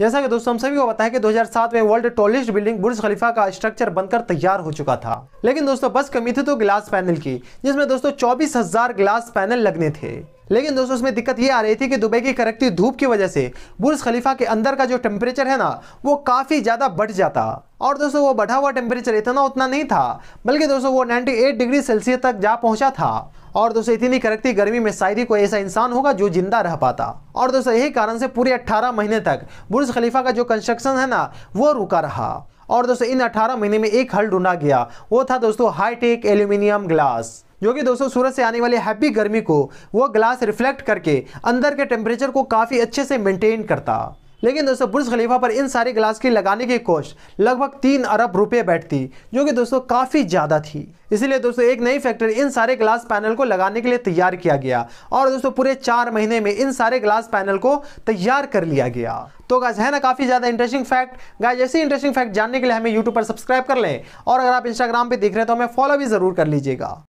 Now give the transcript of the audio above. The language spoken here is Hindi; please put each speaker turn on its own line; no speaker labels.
जैसा कि दोस्तों हम सभी को बताया कि 2007 में world tallest building Burj Khalifa का स्ट्रक्चर बनकर तैयार हो चुका था लेकिन दोस्तों बस कमी थी तो ग्लास पैनल की जिसमें दोस्तों चौबीस हजार ग्लास पैनल लगने थे लेकिन दोस्तों उसमें दिक्कत ये आ रही थी कि दुबई की करकती धूप की वजह से बुर्ज खलीफा के अंदर का जो टेम्परेचर है ना वो काफ़ी ज़्यादा बढ़ जाता और दोस्तों वो बढ़ा हुआ टेम्परेचर इतना उतना नहीं था बल्कि दोस्तों वो 98 डिग्री सेल्सियस तक जा पहुंचा था और दोस्तों इतनी करकती गर्मी में शायरी को ऐसा इंसान होगा जो जिंदा रह पाता और दोस्तों यही कारण से पूरे 18 महीने तक बुर्ज खलीफा का जो कंस्ट्रक्शन है ना वो रुका रहा और दोस्तों इन 18 महीने में एक हल ढूंढा गया वो था दोस्तों हाईटेक एल्यूमिनियम ग्लास जो कि दोस्तों सूरज से आने वाली हैप्पी गर्मी को वो ग्लास रिफ्लेक्ट करके अंदर के टेम्परेचर को काफ़ी अच्छे से मेंटेन करता लेकिन दोस्तों बुर्ज खलीफा पर इन सारी ग्लास की लगाने की कोश्त लगभग तीन अरब रुपये बैठती जो कि दोस्तों काफ़ी ज़्यादा थी इसीलिए दोस्तों एक नई फैक्ट्री इन सारे ग्लास पैनल को लगाने के लिए तैयार किया गया और दोस्तों पूरे चार महीने में इन सारे ग्लास पैनल को तैयार कर लिया गया तो गाइज है ना काफ़ी ज़्यादा इंटरेस्टिंग फैक्ट गाइज ऐसे इंटरेस्टिंग फैक्ट जानने के लिए हमें यूट्यूब पर सब्सक्राइब कर लें और अगर आप इंस्टाग्राम पर देख रहे हैं तो हमें फॉलो भी ज़रूर कर लीजिएगा